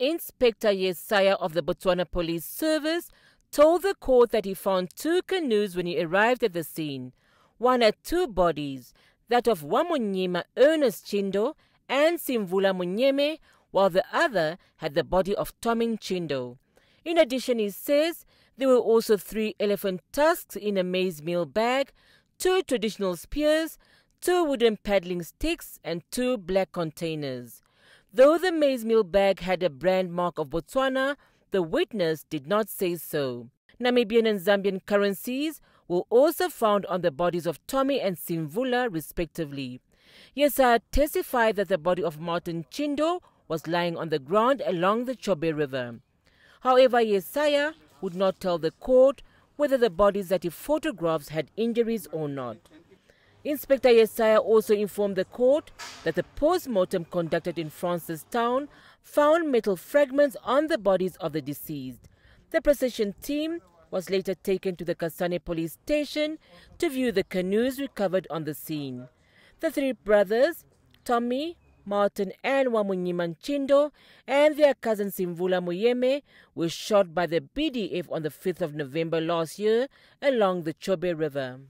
Inspector Yesaya of the Botswana Police Service told the court that he found two canoes when he arrived at the scene. One had two bodies, that of Wamunyima Ernest Chindo and Simvula Munyeme, while the other had the body of Tomin Chindo. In addition, he says there were also three elephant tusks in a maize meal bag, two traditional spears, two wooden paddling sticks, and two black containers. Though the maize meal bag had a brand mark of Botswana, the witness did not say so. Namibian and Zambian currencies were also found on the bodies of Tommy and Simvula, respectively. Yesa testified that the body of Martin Chindo was lying on the ground along the Chobe River. However, Yesaya would not tell the court whether the bodies that he photographs had injuries or not. Inspector Yesaya also informed the court that the post-mortem conducted in Frances Town found metal fragments on the bodies of the deceased. The procession team was later taken to the Kasane police station to view the canoes recovered on the scene. The three brothers, Tommy, Martin and Wamunyiman and their cousin Simvula Muyeme were shot by the BDF on the 5th of November last year along the Chobe River.